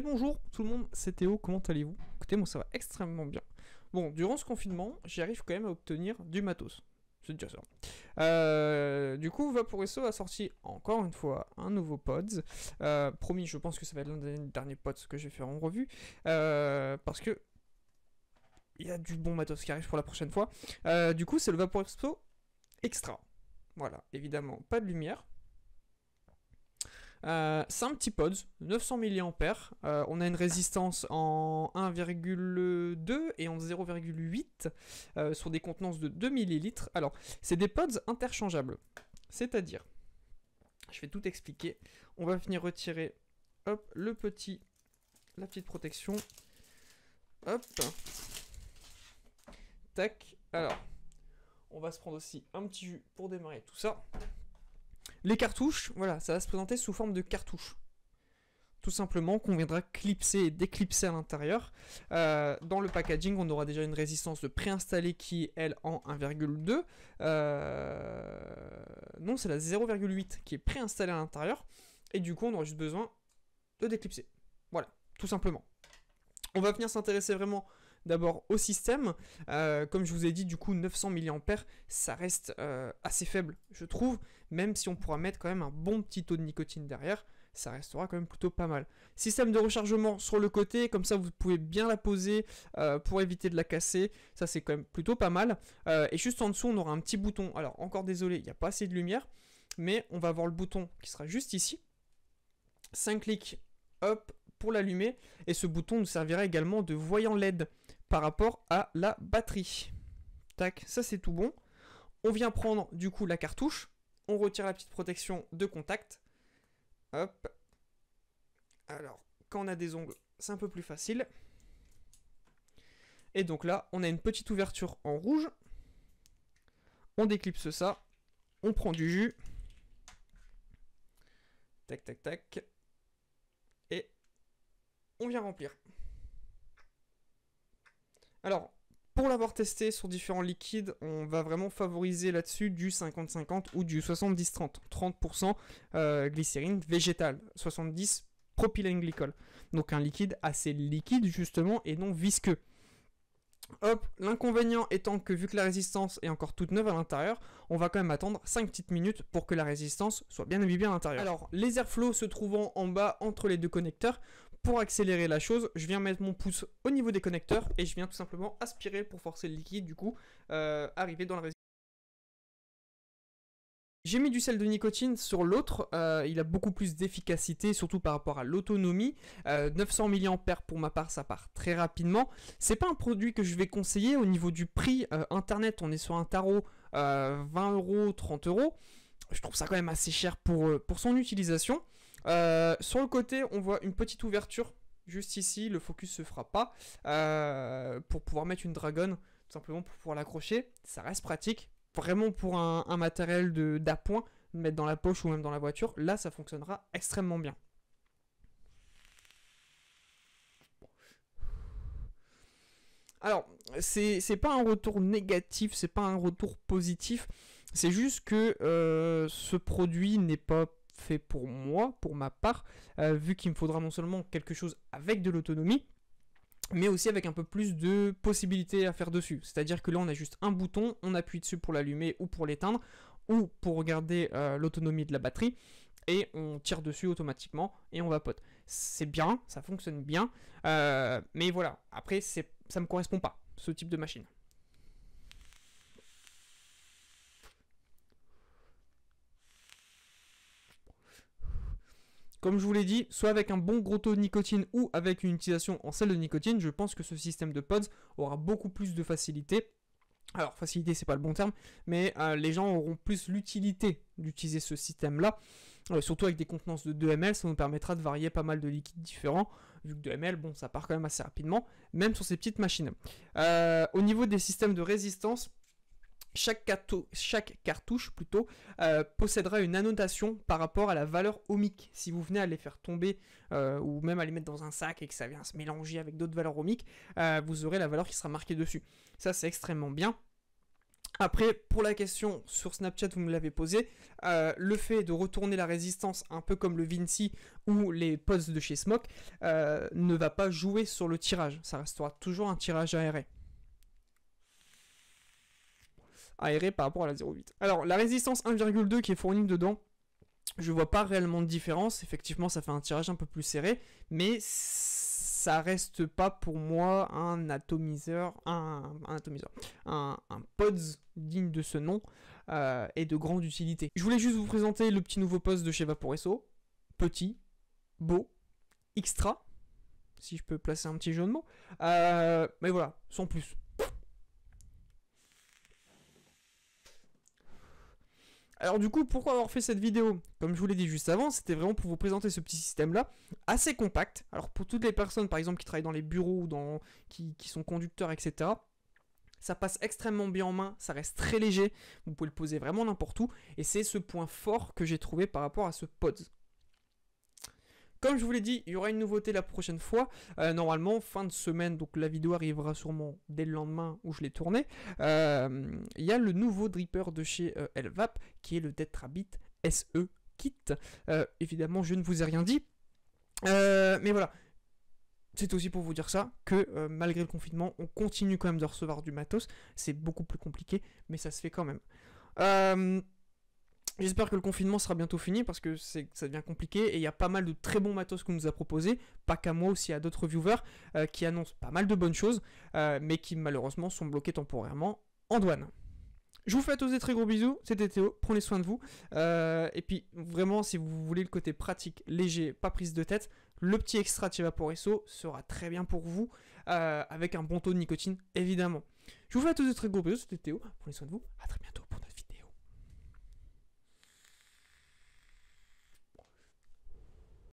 bonjour tout le monde, c'est Théo, comment allez-vous Écoutez, moi ça va extrêmement bien. Bon, durant ce confinement, j'arrive quand même à obtenir du matos. C'est déjà ça. Euh, du coup, Vaporesso a sorti encore une fois un nouveau pod. Euh, promis, je pense que ça va être l'un des derniers Pods que je vais faire en revue. Euh, parce que. Il y a du bon matos qui arrive pour la prochaine fois. du coup, c'est le Vaporesso Extra. Voilà, évidemment, pas de lumière. Euh, c'est un petit pods, 900 mAh. Euh, on a une résistance en 1,2 et en 0,8 euh, sur des contenances de 2 ml. Alors, c'est des pods interchangeables. C'est-à-dire, je vais tout expliquer. On va venir retirer le petit, la petite protection. Hop. Tac. Alors, on va se prendre aussi un petit jus pour démarrer tout ça. Les cartouches, voilà, ça va se présenter sous forme de cartouches. Tout simplement qu'on viendra clipser et déclipser à l'intérieur. Euh, dans le packaging, on aura déjà une résistance de préinstallée qui est, elle, en 1,2. Euh, non, c'est la 0,8 qui est préinstallée à l'intérieur. Et du coup, on aura juste besoin de déclipser. Voilà, tout simplement. On va venir s'intéresser vraiment d'abord au système. Euh, comme je vous ai dit, du coup, 900 mAh, ça reste euh, assez faible, je trouve, même si on pourra mettre quand même un bon petit taux de nicotine derrière, ça restera quand même plutôt pas mal. Système de rechargement sur le côté, comme ça vous pouvez bien la poser euh, pour éviter de la casser, ça c'est quand même plutôt pas mal. et juste en dessous, on aura un petit bouton. Alors, encore désolé, il n'y a pas assez de lumière, mais on va avoir le bouton qui sera juste ici. 5 clics, hop, l'allumer et ce bouton nous servira également de voyant LED par rapport à la batterie. Tac, ça c'est tout bon. On vient prendre du coup la cartouche, on retire la petite protection de contact. Hop. Alors, quand on a des ongles, c'est un peu plus facile. Et donc là, on a une petite ouverture en rouge. On déclipse ça. On prend du jus. Tac, tac, tac. Et on vient remplir. Alors, pour l'avoir testé sur différents liquides, on va vraiment favoriser là-dessus du 50-50 ou du 70-30. 30%, euh, glycérine végétale, 70 propylène glycol. Donc un liquide assez liquide justement et non visqueux. Hop, l'inconvénient étant que vu que la résistance est encore toute neuve à l'intérieur, on va quand même attendre 5 petites minutes pour que la résistance soit bien imbibée à l'intérieur. Alors, les airflows se trouvant en bas entre les deux connecteurs, pour accélérer la chose, je viens mettre mon pouce au niveau des connecteurs et je viens tout simplement aspirer pour forcer le liquide, du coup, à euh, arriver dans la résistance. J'ai mis du sel de nicotine sur l'autre, euh, il a beaucoup plus d'efficacité, surtout par rapport à l'autonomie. 900 euh, mAh pour ma part, ça part très rapidement. C'est pas un produit que je vais conseiller au niveau du prix. Internet, on est sur un tarot 20 euros, 30 euros. Je trouve ça quand même assez cher pour, pour son utilisation. Euh, sur le côté, on voit une petite ouverture. Juste ici, le focus se fera pas. Euh, pour pouvoir mettre une dragonne, tout simplement pour pouvoir l'accrocher. Ça reste pratique. Vraiment pour un, matériel d'appoint, mettre dans la poche ou même dans la voiture. Là, ça fonctionnera extrêmement bien. Alors, c'est pas un retour négatif, c'est pas un retour positif. C'est juste que euh, ce produit n'est pas fait pour moi, pour ma part, euh, vu qu'il me faudra non seulement quelque chose avec de l'autonomie, mais aussi avec un peu plus de possibilités à faire dessus. C'est-à-dire que là, on a juste un bouton, on appuie dessus pour l'allumer ou pour l'éteindre, ou pour regarder euh, l'autonomie de la batterie, et on tire dessus automatiquement et on va vapote. C'est bien, ça fonctionne bien, euh, mais voilà, après, ça ne me correspond pas, ce type de machine. Comme je vous l'ai dit, soit avec un bon gros taux de nicotine ou avec une utilisation en sel de nicotine, je pense que ce système de pods aura beaucoup plus de facilité. Alors facilité c'est pas le bon terme, mais euh, les gens auront plus l'utilité d'utiliser ce système là, euh, surtout avec des contenances de 2 ml, ça nous permettra de varier pas mal de liquides différents, vu que 2 ml bon ça part quand même assez rapidement, même sur ces petites machines. Euh, au niveau des systèmes de résistance, chaque, chaque, cartouche plutôt euh, possédera une annotation par rapport à la valeur ohmique. Si vous venez à les faire tomber euh, ou même à les mettre dans un sac et que ça vient se mélanger avec d'autres valeurs ohmiques, euh, vous aurez la valeur qui sera marquée dessus. Ça c'est extrêmement bien. Après, pour la question sur Snapchat, vous me l'avez posée, le fait de retourner la résistance un peu comme le Vinci ou les postes de chez Smoke ne va pas jouer sur le tirage. Ça restera toujours un tirage aéré aéré par rapport à la 0.8. Alors, la résistance 1.2 qui est fournie dedans, je vois pas réellement de différence. Effectivement, ça fait un tirage un peu plus serré, mais ça reste pas pour moi un atomiseur, un, atomiseur, un, un digne de ce nom euh, et de grande utilité. Je voulais juste vous présenter le petit nouveau pods de chez Vaporesso. Petit, beau, extra, si je peux placer un petit jeu de mots. Euh, mais voilà, sans plus. Alors du coup, pourquoi avoir fait cette vidéo Comme je vous l'ai dit juste avant, c'était vraiment pour vous présenter ce petit système-là, assez compact. Alors pour toutes les personnes, par exemple, qui travaillent dans les bureaux ou dans... qui, qui sont conducteurs, etc., ça passe extrêmement bien en main, ça reste très léger, vous pouvez le poser vraiment n'importe où, et c'est ce point fort que j'ai trouvé par rapport à ce pod. Comme je vous l'ai dit, il y aura une nouveauté la prochaine fois. Euh, normalement, fin de semaine, donc la vidéo arrivera sûrement dès le lendemain où je l'ai tournée. Euh, il y a le nouveau dripper de chez euh, Elvap, qui est le Detrabit SE Kit. évidemment, je ne vous ai rien dit. mais voilà, c'est aussi pour vous dire ça, que malgré le confinement, on continue quand même de recevoir du matos. C'est beaucoup plus compliqué, mais ça se fait quand même. J'espère que le confinement sera bientôt fini parce que ça devient compliqué et il y a pas mal de très bons matos qu'on nous a proposés, pas qu'à moi aussi à d'autres viewers euh, qui annoncent pas mal de bonnes choses, euh, mais qui malheureusement sont bloqués temporairement en douane. Je vous fais à tous des très gros bisous, c'était Théo, prenez soin de vous. Euh, et puis vraiment, si vous voulez le côté pratique, léger, pas prise de tête, le petit extra de Chevaporesso sera très bien pour vous, avec un bon taux de nicotine évidemment. Je vous fais à tous des très gros bisous, c'était Théo, prenez soin de vous, à très bientôt.